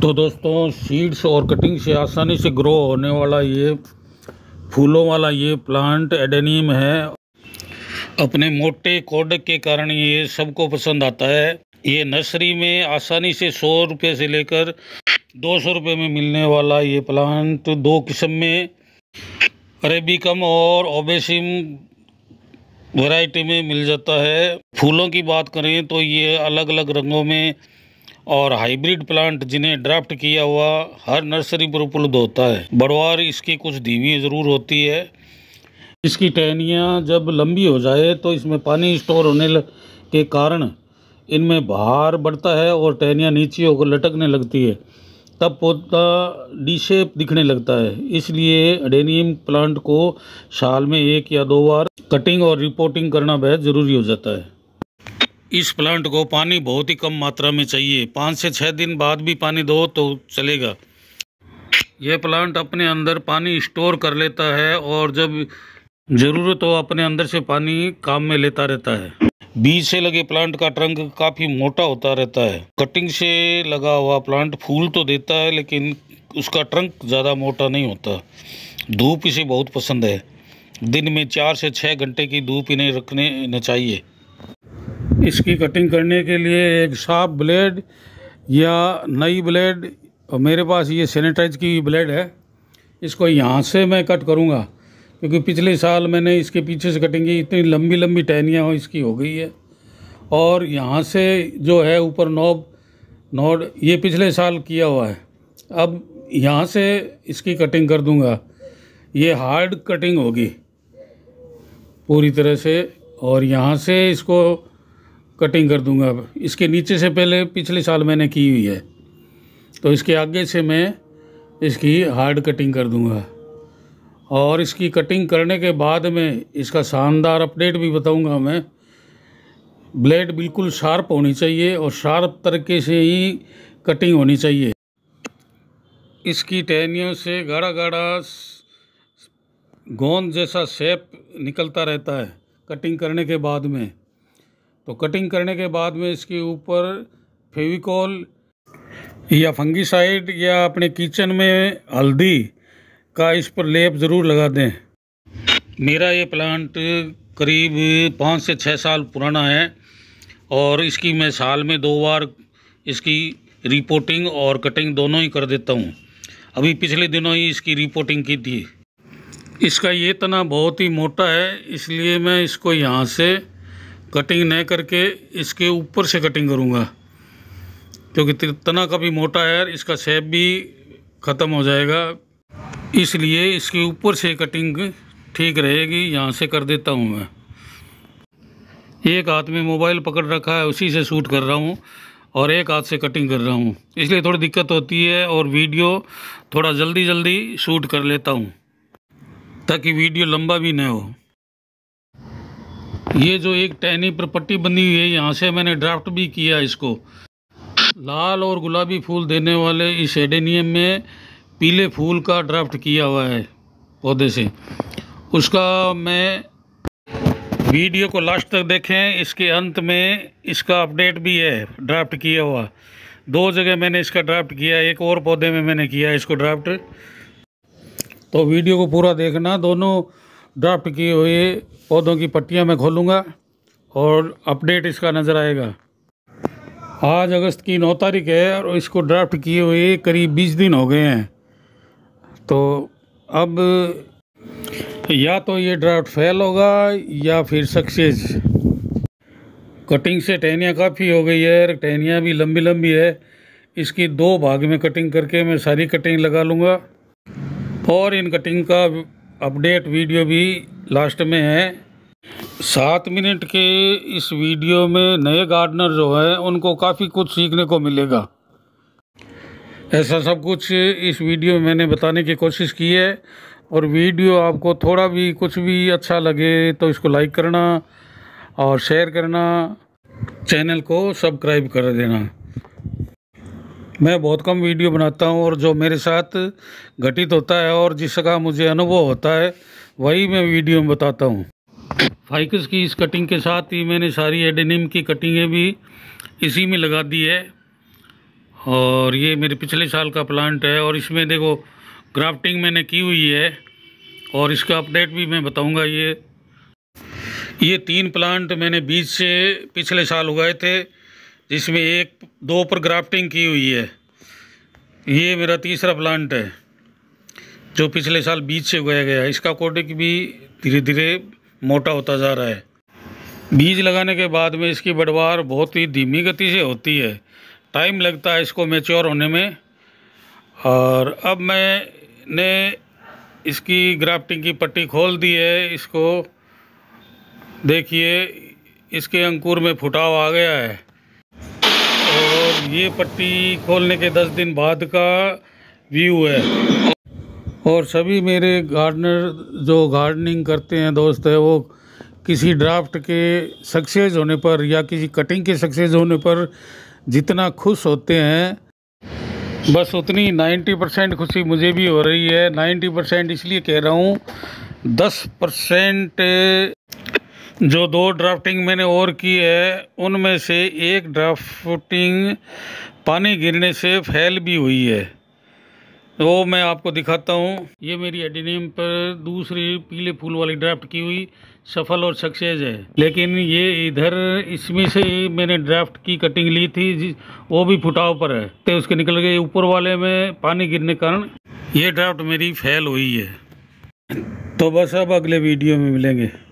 तो दोस्तों सीड्स और कटिंग से आसानी से ग्रो होने वाला ये फूलों वाला ये प्लांट एडेनियम है अपने मोटे कोड के कारण ये सबको पसंद आता है ये नर्सरी में आसानी से सौ रुपये से लेकर दो सौ रुपये में मिलने वाला ये प्लांट दो किस्म में अरेबिकम और ओबेसिम वैरायटी में मिल जाता है फूलों की बात करें तो ये अलग अलग रंगों में और हाइब्रिड प्लांट जिन्हें ड्राफ्ट किया हुआ हर नर्सरी पर उपलब्ध होता है बड़वार इसकी कुछ धीमी ज़रूर होती है इसकी टहनियाँ जब लंबी हो जाए तो इसमें पानी स्टोर होने के कारण इनमें भार बढ़ता है और टहनियाँ नीचे होकर लटकने लगती है तब पौधा डीशेप दिखने लगता है इसलिए अडेनियम प्लांट को साल में एक या दो बार कटिंग और रिपोर्टिंग करना बेहद ज़रूरी हो जाता है इस प्लांट को पानी बहुत ही कम मात्रा में चाहिए पाँच से छः दिन बाद भी पानी दो तो चलेगा यह प्लांट अपने अंदर पानी स्टोर कर लेता है और जब ज़रूरत हो अपने अंदर से पानी काम में लेता रहता है बीज से लगे प्लांट का ट्रंक काफ़ी मोटा होता रहता है कटिंग से लगा हुआ प्लांट फूल तो देता है लेकिन उसका ट्रंक ज़्यादा मोटा नहीं होता धूप इसे बहुत पसंद है दिन में चार से छः घंटे की धूप इन्हें रखने चाहिए इसकी कटिंग करने के लिए एक शार्प ब्लेड या नई ब्लेड और मेरे पास ये सैनिटाइज की ब्लेड है इसको यहाँ से मैं कट करूँगा क्योंकि पिछले साल मैंने इसके पीछे से कटिंग की इतनी लंबी लंबी टहनियाँ इसकी हो गई है और यहाँ से जो है ऊपर नॉब नोड ये पिछले साल किया हुआ है अब यहाँ से इसकी कटिंग कर दूँगा ये हार्ड कटिंग होगी पूरी तरह से और यहाँ से इसको कटिंग कर दूंगा अब इसके नीचे से पहले पिछले साल मैंने की हुई है तो इसके आगे से मैं इसकी हार्ड कटिंग कर दूंगा और इसकी कटिंग करने के बाद में इसका शानदार अपडेट भी बताऊंगा मैं ब्लेड बिल्कुल शार्प होनी चाहिए और शार्प तरीके से ही कटिंग होनी चाहिए इसकी टहनियों से गाढ़ा गाढ़ा गोंद जैसा शेप निकलता रहता है कटिंग करने के बाद में तो कटिंग करने के बाद में इसके ऊपर फेविकॉल या फंगीसाइड या अपने किचन में हल्दी का इस पर लेप ज़रूर लगा दें मेरा ये प्लांट करीब पाँच से छः साल पुराना है और इसकी मैं साल में दो बार इसकी रिपोर्टिंग और कटिंग दोनों ही कर देता हूँ अभी पिछले दिनों ही इसकी रिपोर्टिंग की थी इसका ये तना बहुत ही मोटा है इसलिए मैं इसको यहाँ से कटिंग नहीं करके इसके ऊपर से कटिंग करूँगा क्योंकि तना का भी मोटा है इसका शेप भी ख़त्म हो जाएगा इसलिए इसके ऊपर से कटिंग ठीक रहेगी यहाँ से कर देता हूँ मैं एक हाथ में मोबाइल पकड़ रखा है उसी से शूट कर रहा हूँ और एक हाथ से कटिंग कर रहा हूँ इसलिए थोड़ी दिक्कत होती है और वीडियो थोड़ा जल्दी जल्दी शूट कर लेता हूँ ताकि वीडियो लंबा भी न हो ये जो एक टहनी पर पट्टी हुई है यहाँ से मैंने ड्राफ्ट भी किया इसको लाल और गुलाबी फूल देने वाले इस एडेनियम में पीले फूल का ड्राफ्ट किया हुआ है पौधे से उसका मैं वीडियो को लास्ट तक देखें इसके अंत में इसका अपडेट भी है ड्राफ्ट किया हुआ दो जगह मैंने इसका ड्राफ्ट किया एक और पौधे में मैंने किया इसको ड्राफ्ट तो वीडियो को पूरा देखना दोनों ड्राफ्ट किए हुए पौधों की पट्टियां मैं खोलूँगा और अपडेट इसका नज़र आएगा आज अगस्त की नौ तारीख है और इसको ड्राफ्ट किए हुए करीब बीस दिन हो गए हैं तो अब या तो ये ड्राफ्ट फेल होगा या फिर सक्सेस कटिंग से टहनियाँ काफ़ी हो गई है टहनियाँ भी लंबी लंबी है इसकी दो भाग में कटिंग करके मैं सारी कटिंग लगा लूँगा और इन कटिंग का अपडेट वीडियो भी लास्ट में है सात मिनट के इस वीडियो में नए गार्डनर जो हैं उनको काफ़ी कुछ सीखने को मिलेगा ऐसा सब कुछ इस वीडियो में मैंने बताने की कोशिश की है और वीडियो आपको थोड़ा भी कुछ भी अच्छा लगे तो इसको लाइक करना और शेयर करना चैनल को सब्सक्राइब कर देना मैं बहुत कम वीडियो बनाता हूँ और जो मेरे साथ घटित होता है और जिसका मुझे अनुभव होता है वही मैं वीडियो में बताता हूँ फाइकस की इस कटिंग के साथ ही मैंने सारी एडेनिम की कटिंगें भी इसी में लगा दी है और ये मेरे पिछले साल का प्लांट है और इसमें देखो ग्राफ्टिंग मैंने की हुई है और इसका अपडेट भी मैं बताऊँगा ये ये तीन प्लांट मैंने बीच से पिछले साल उगाए थे जिसमें एक दो पर ग्राफ्टिंग की हुई है ये मेरा तीसरा प्लांट है जो पिछले साल बीज से उगाया गया है इसका कोटिक भी धीरे धीरे मोटा होता जा रहा है बीज लगाने के बाद में इसकी बढ़वार बहुत ही धीमी गति से होती है टाइम लगता है इसको मेच्योर होने में और अब मैंने इसकी ग्राफ्टिंग की पट्टी खोल दी है इसको देखिए इसके अंकुर में फुटाव आ गया है और ये पट्टी खोलने के दस दिन बाद का व्यू है और सभी मेरे गार्डनर जो गार्डनिंग करते हैं दोस्त है वो किसी ड्राफ्ट के सक्सेस होने पर या किसी कटिंग के सक्सेस होने पर जितना खुश होते हैं बस उतनी 90 परसेंट खुशी मुझे भी हो रही है 90 परसेंट इसलिए कह रहा हूँ 10 परसेंट जो दो ड्राफ्टिंग मैंने और की है उनमें से एक ड्राफ्टिंग पानी गिरने से फेल भी हुई है वो मैं आपको दिखाता हूँ ये मेरी एडिनियम पर दूसरी पीले फूल वाली ड्राफ्ट की हुई सफल और सक्सेस है लेकिन ये इधर इसमें से मैंने ड्राफ्ट की कटिंग ली थी वो भी फुटाव पर है तो उसके निकल गए ऊपर वाले में पानी गिरने के कारण ये ड्राफ्ट मेरी फेल हुई है तो बस अब अगले वीडियो में मिलेंगे